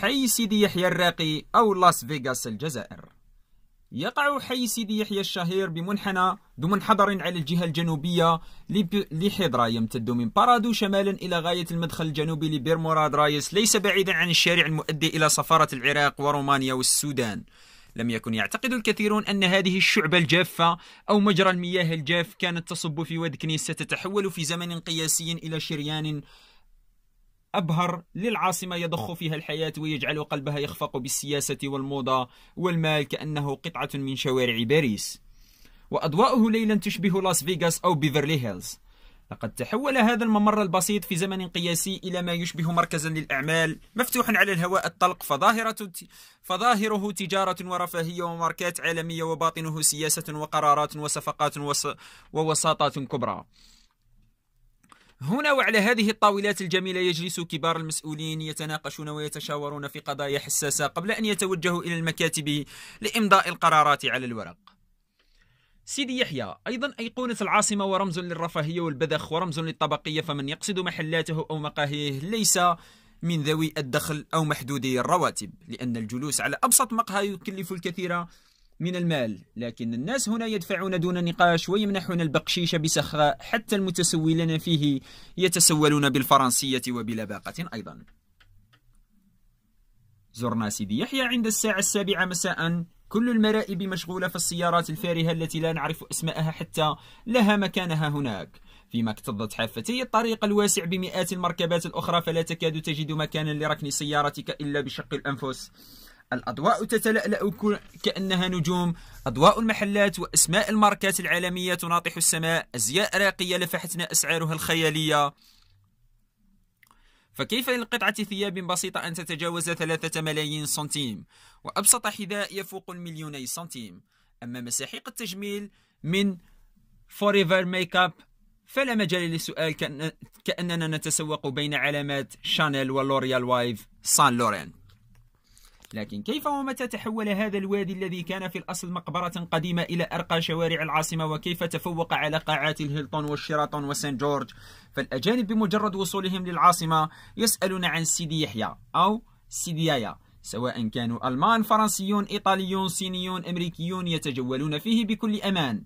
حي سيدي يحيى الراقي أو لاس فيغاس الجزائر يقع حي سيدي يحيى الشهير بمنحنى ذو منحدر على الجهة الجنوبية لحضرة يمتد من بارادو شمالا إلى غاية المدخل الجنوبي لبيرموراد رايس ليس بعيدا عن الشارع المؤدي إلى سفارة العراق ورومانيا والسودان لم يكن يعتقد الكثيرون أن هذه الشعبة الجافة أو مجرى المياه الجاف كانت تصب في واد كنيس ستتحول في زمن قياسي إلى شريان أبهر للعاصمة يضخ فيها الحياة ويجعل قلبها يخفق بالسياسة والموضة والمال كأنه قطعة من شوارع باريس وأضواؤه ليلا تشبه لاس فيغاس أو بيفرلي هيلز لقد تحول هذا الممر البسيط في زمن قياسي إلى ما يشبه مركزا للأعمال مفتوحا على الهواء الطلق فظاهرة فظاهره تجارة ورفاهية وماركات عالمية وباطنه سياسة وقرارات وصفقات ووساطات كبرى هنا وعلى هذه الطاولات الجميلة يجلس كبار المسؤولين يتناقشون ويتشاورون في قضايا حساسة قبل أن يتوجهوا إلى المكاتب لإمضاء القرارات على الورق سيدي يحيى أيضا أيقونة العاصمة ورمز للرفاهية والبذخ ورمز للطبقية فمن يقصد محلاته أو مقاهيه ليس من ذوي الدخل أو محدودي الرواتب لأن الجلوس على أبسط مقهى يكلف الكثير من المال لكن الناس هنا يدفعون دون نقاش ويمنحون البقشيش بسخاء حتى المتسولين فيه يتسولون بالفرنسية وبلا باقة أيضا زرنا سيدي يحيى عند الساعة السابعة مساء كل المرائب مشغولة في السيارات الفارهة التي لا نعرف أسماءها حتى لها مكانها هناك فيما اكتظت حافتي الطريق الواسع بمئات المركبات الأخرى فلا تكاد تجد مكانا لركن سيارتك إلا بشق الأنفس الأضواء تتلألأ كأنها نجوم أضواء المحلات وأسماء الماركات العالمية تناطح السماء أزياء راقية لفحتنا أسعارها الخيالية فكيف لقطعة ثياب بسيطة أن تتجاوز ثلاثة ملايين سنتيم وأبسط حذاء يفوق المليوني سنتيم أما مساحيق التجميل من فوريفر ميك اب فلا مجال للسؤال كأننا نتسوق بين علامات شانيل ولوريال وايف سان لورين لكن كيف ومتى تحول هذا الوادي الذي كان في الأصل مقبرة قديمة إلى أرقى شوارع العاصمة وكيف تفوق على قاعات الهيلتون والشيراتون وسان جورج فالأجانب بمجرد وصولهم للعاصمة يسألون عن سيدي يحيى أو سيدي يايا سواء كانوا ألمان فرنسيون إيطاليون صينيون أمريكيون يتجولون فيه بكل أمان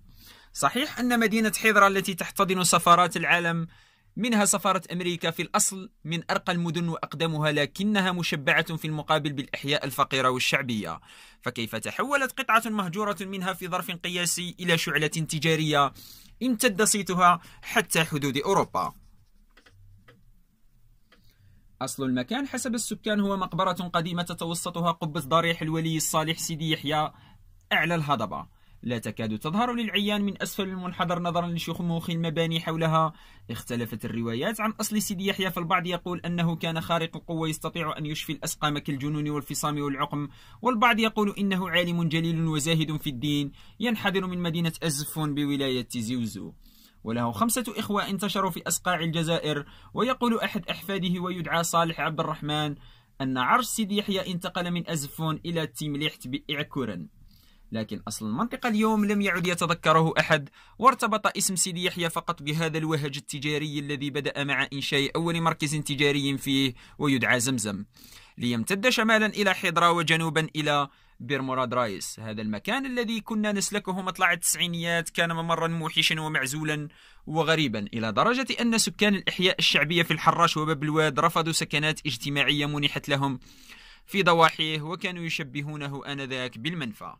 صحيح أن مدينة حضرة التي تحتضن سفارات العالم منها سفارة أمريكا في الأصل من أرقى المدن وأقدمها لكنها مشبعة في المقابل بالأحياء الفقيرة والشعبية فكيف تحولت قطعة مهجورة منها في ظرف قياسي إلى شعلة تجارية امتد صيتها حتى حدود أوروبا أصل المكان حسب السكان هو مقبرة قديمة تتوسطها قبة ضريح الولي الصالح سيدي يحيى أعلى الهضبة لا تكاد تظهر للعيان من أسفل المنحدر نظرا لشموخ المباني حولها اختلفت الروايات عن أصل سيدي يحيى فالبعض يقول أنه كان خارق القوة يستطيع أن يشفي الأسقام كالجنون والفصام والعقم والبعض يقول إنه عالم جليل وزاهد في الدين ينحدر من مدينة أزفون بولاية زيوزو وله خمسة إخوة انتشروا في أصقاع الجزائر ويقول أحد أحفاده ويدعى صالح عبد الرحمن أن عرش سيدي يحيى انتقل من أزفون إلى تيمليحت بإعكورن لكن أصل المنطقة اليوم لم يعد يتذكره أحد وارتبط اسم سيدي يحيى فقط بهذا الوهج التجاري الذي بدأ مع إنشاء أول مركز تجاري فيه ويدعى زمزم ليمتد شمالا إلى حضرة وجنوبا إلى بير رايس هذا المكان الذي كنا نسلكه مطلع التسعينيات كان ممرا موحشا ومعزولا وغريبا إلى درجة أن سكان الإحياء الشعبية في الحراش وباب الواد رفضوا سكنات اجتماعية منحت لهم في ضواحيه وكانوا يشبهونه آنذاك بالمنفى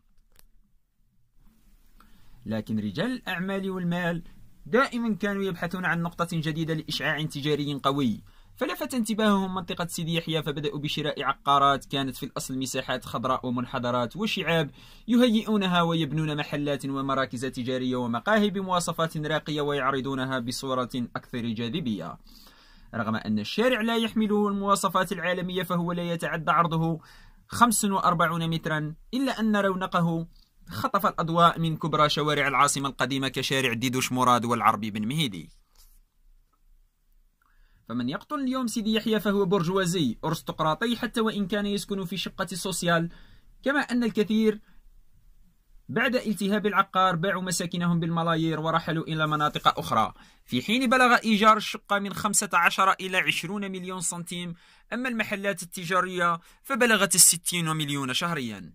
لكن رجال الأعمال والمال دائما كانوا يبحثون عن نقطة جديدة لإشعاع تجاري قوي فلفت انتباههم منطقة سيدي يحيى فبدأوا بشراء عقارات كانت في الأصل مساحات خضراء ومنحدرات وشعاب يهيئونها ويبنون محلات ومراكز تجارية ومقاهي بمواصفات راقية ويعرضونها بصورة أكثر جاذبية رغم أن الشارع لا يحمله المواصفات العالمية فهو لا يتعدى عرضه 45 مترا إلا أن رونقه خطف الأضواء من كبرى شوارع العاصمة القديمة كشارع ديدوش مراد والعربي بن مهيدي فمن يقتل اليوم سيدي يحيى فهو برجوازي أرستقراطي حتى وإن كان يسكن في شقة السوسيال كما أن الكثير بعد التهاب العقار باعوا مساكنهم بالملايير ورحلوا إلى مناطق أخرى في حين بلغ إيجار الشقة من 15 إلى 20 مليون سنتيم أما المحلات التجارية فبلغت 60 مليون شهرياً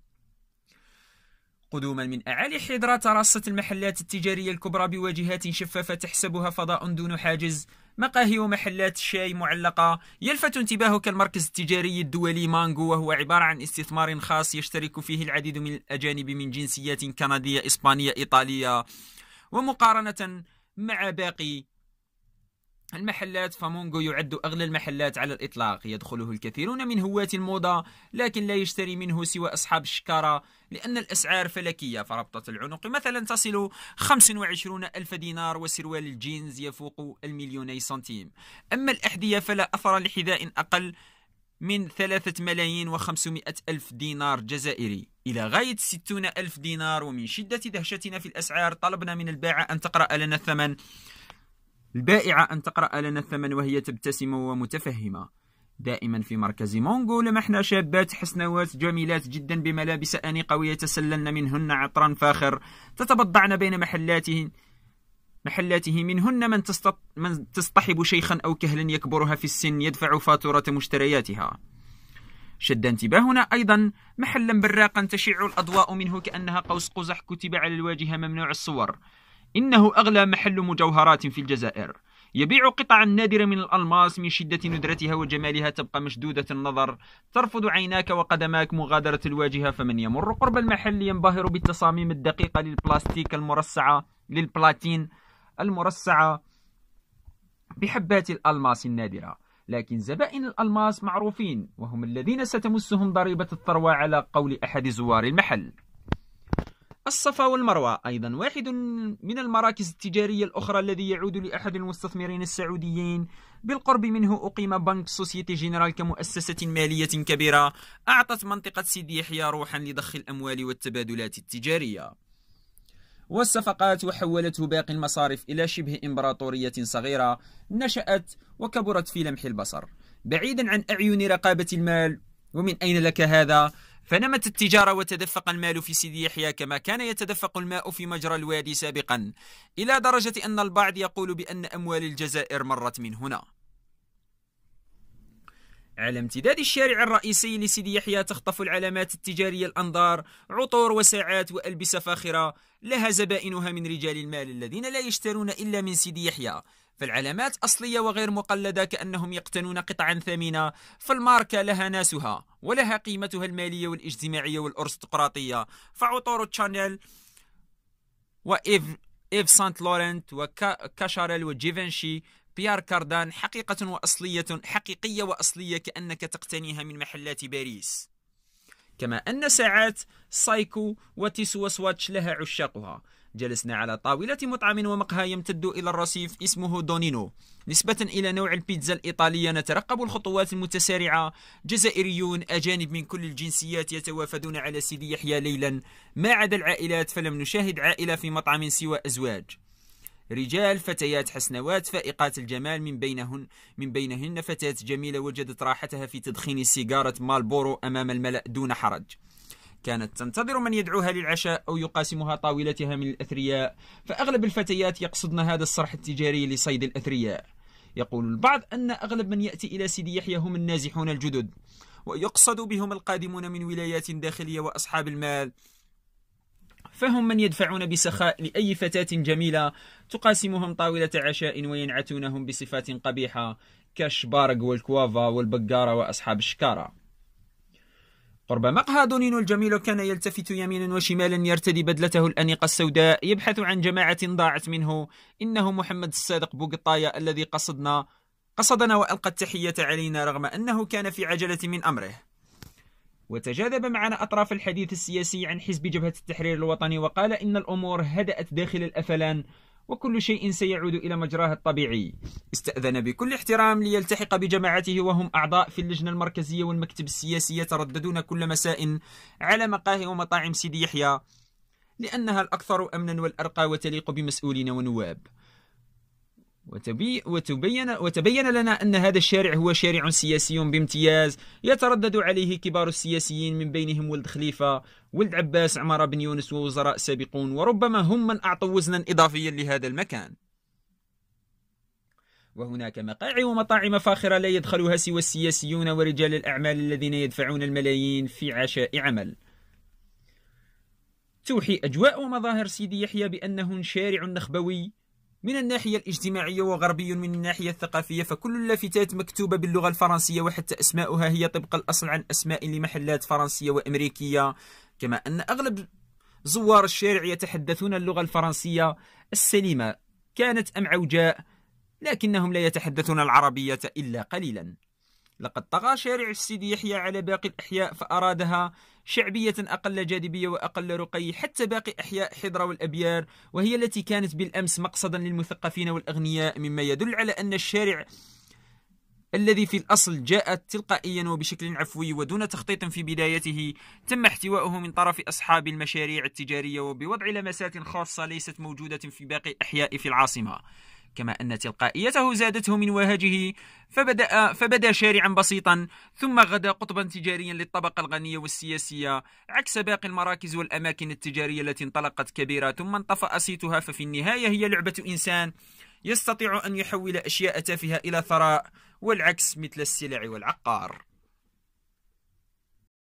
قدوما من أعالي حضرة ترصت المحلات التجارية الكبرى بواجهات شفافة تحسبها فضاء دون حاجز مقاهي ومحلات شاي معلقة يلفت انتباهك المركز التجاري الدولي مانغو وهو عبارة عن استثمار خاص يشترك فيه العديد من الأجانب من جنسيات كندية إسبانية إيطالية ومقارنة مع باقي المحلات فمونغو يعد أغلى المحلات على الإطلاق يدخله الكثيرون من هواة الموضة لكن لا يشتري منه سوى أصحاب الشكارة لأن الأسعار فلكية فربطة العنق مثلا تصل 25 ألف دينار وسروال الجينز يفوق المليوني سنتيم أما الأحذية فلا أثر لحذاء أقل من ثلاثة ملايين وخمسمائة ألف دينار جزائري إلى غاية ستون ألف دينار ومن شدة دهشتنا في الأسعار طلبنا من الباعة أن تقرأ لنا الثمن البائعة أن تقرأ لنا الثمن وهي تبتسم ومتفهمة دائما في مركز مونغو لما احنا شابات حسنوات جميلات جدا بملابس أنيقة ويتسللن منهن عطرا فاخر تتبضعن بين محلاته محلاته منهن من, تستط... من تصطحب شيخا أو كهلا يكبرها في السن يدفع فاتورة مشترياتها شد انتباهنا أيضا محلا براقا تشع الأضواء منه كأنها قوس قزح كتب على الواجهة ممنوع الصور إنه أغلى محل مجوهرات في الجزائر يبيع قطعا نادرة من الألماس من شدة ندرتها وجمالها تبقى مشدودة النظر ترفض عيناك وقدماك مغادرة الواجهة فمن يمر قرب المحل ينبهر بالتصاميم الدقيقة للبلاستيك المرصعة للبلاتين المرصعة بحبات الألماس النادرة لكن زبائن الألماس معروفين وهم الذين ستمسهم ضريبة الثروة على قول أحد زوار المحل الصفا والمروة أيضا واحد من المراكز التجارية الأخرى الذي يعود لأحد المستثمرين السعوديين بالقرب منه أقيم بنك سوسيتي جنرال كمؤسسة مالية كبيرة أعطت منطقة سيدي يحيى روحا لضخ الأموال والتبادلات التجارية والصفقات وحولته باقي المصارف إلى شبه إمبراطورية صغيرة نشأت وكبرت في لمح البصر بعيدا عن أعين رقابة المال ومن أين لك هذا؟ فنمت التجارة وتدفق المال في سيدي يحيى كما كان يتدفق الماء في مجرى الوادي سابقا إلى درجة أن البعض يقول بأن أموال الجزائر مرت من هنا على امتداد الشارع الرئيسي لسيدي يحيى تخطف العلامات التجارية الأنظار عطور وساعات وألبسة فاخرة لها زبائنها من رجال المال الذين لا يشترون إلا من سيدي يحيى فالعلامات أصلية وغير مقلدة كأنهم يقتنون قطعا ثمينة فالماركة لها ناسها ولها قيمتها المالية والاجتماعية والأرستقراطية فعطور تشانيل وإيف إيف سانت لورنت وكاشاريل وجيفنشي بيار كاردان حقيقة وأصلية حقيقية وأصلية كأنك تقتنيها من محلات باريس كما أن ساعات سايكو وتيسو وسواتش لها عشاقها جلسنا على طاولة مطعم ومقهى يمتد إلى الرصيف اسمه دونينو نسبة إلى نوع البيتزا الإيطالية نترقب الخطوات المتسارعة جزائريون أجانب من كل الجنسيات يتوافدون على سيدي يحيى ليلا ما عدا العائلات فلم نشاهد عائلة في مطعم سوى أزواج رجال فتيات حسنوات فائقات الجمال من بينهن من بينهن فتاة جميلة وجدت راحتها في تدخين سيجارة مالبورو أمام الملأ دون حرج كانت تنتظر من يدعوها للعشاء أو يقاسمها طاولتها من الأثرياء فأغلب الفتيات يقصدن هذا الصرح التجاري لصيد الأثرياء يقول البعض أن أغلب من يأتي إلى سيدي يحيى هم النازحون الجدد ويقصد بهم القادمون من ولايات داخلية وأصحاب المال فهم من يدفعون بسخاء لأي فتاة جميلة تقاسمهم طاولة عشاء وينعتونهم بصفات قبيحة كشبارق والكوافا والبقارة وأصحاب الشكارة قرب مقهى دونينو الجميل كان يلتفت يمينا وشمالا يرتدي بدلته الأنيقة السوداء يبحث عن جماعة ضاعت منه إنه محمد الصادق بوغطايا الذي قصدنا قصدنا وألقى التحية علينا رغم أنه كان في عجلة من أمره وتجاذب معنا أطراف الحديث السياسي عن حزب جبهة التحرير الوطني وقال إن الأمور هدأت داخل الأفلان وكل شيء سيعود إلى مجراه الطبيعي استأذن بكل احترام ليلتحق بجماعته وهم أعضاء في اللجنة المركزية والمكتب السياسي يترددون كل مساء على مقاهي ومطاعم سيدي يحيى لأنها الأكثر أمنا والأرقى وتليق بمسؤولين ونواب وتبي وتبين وتبين لنا أن هذا الشارع هو شارع سياسي بامتياز يتردد عليه كبار السياسيين من بينهم ولد خليفة ولد عباس عمر بن يونس ووزراء سابقون وربما هم من أعطوا وزنا إضافيا لهذا المكان وهناك مقاعد ومطاعم فاخرة لا يدخلها سوى السياسيون ورجال الأعمال الذين يدفعون الملايين في عشاء عمل توحي أجواء ومظاهر سيدي يحيى بأنه شارع نخبوي من الناحية الاجتماعية وغربي من الناحية الثقافية فكل اللافتات مكتوبة باللغة الفرنسية وحتى أسماؤها هي طبق الأصل عن أسماء لمحلات فرنسية وأمريكية كما أن أغلب زوار الشارع يتحدثون اللغة الفرنسية السليمة كانت أم عوجاء لكنهم لا يتحدثون العربية إلا قليلا لقد طغى شارع السيد يحيى على باقي الأحياء فأرادها شعبية أقل جاذبية وأقل رقي حتى باقي أحياء حضرة والأبيار وهي التي كانت بالأمس مقصدا للمثقفين والأغنياء مما يدل على أن الشارع الذي في الأصل جاءت تلقائيا وبشكل عفوي ودون تخطيط في بدايته تم احتوائه من طرف أصحاب المشاريع التجارية وبوضع لمسات خاصة ليست موجودة في باقي أحياء في العاصمة كما أن تلقائيته زادته من وهجه فبدأ, فبدا شارعا بسيطا ثم غدا قطبا تجاريا للطبقة الغنية والسياسية عكس باقي المراكز والأماكن التجارية التي انطلقت كبيرة ثم انطفأ صيتها ففي النهاية هي لعبة إنسان يستطيع أن يحول أشياء تافهة إلى ثراء والعكس مثل السلع والعقار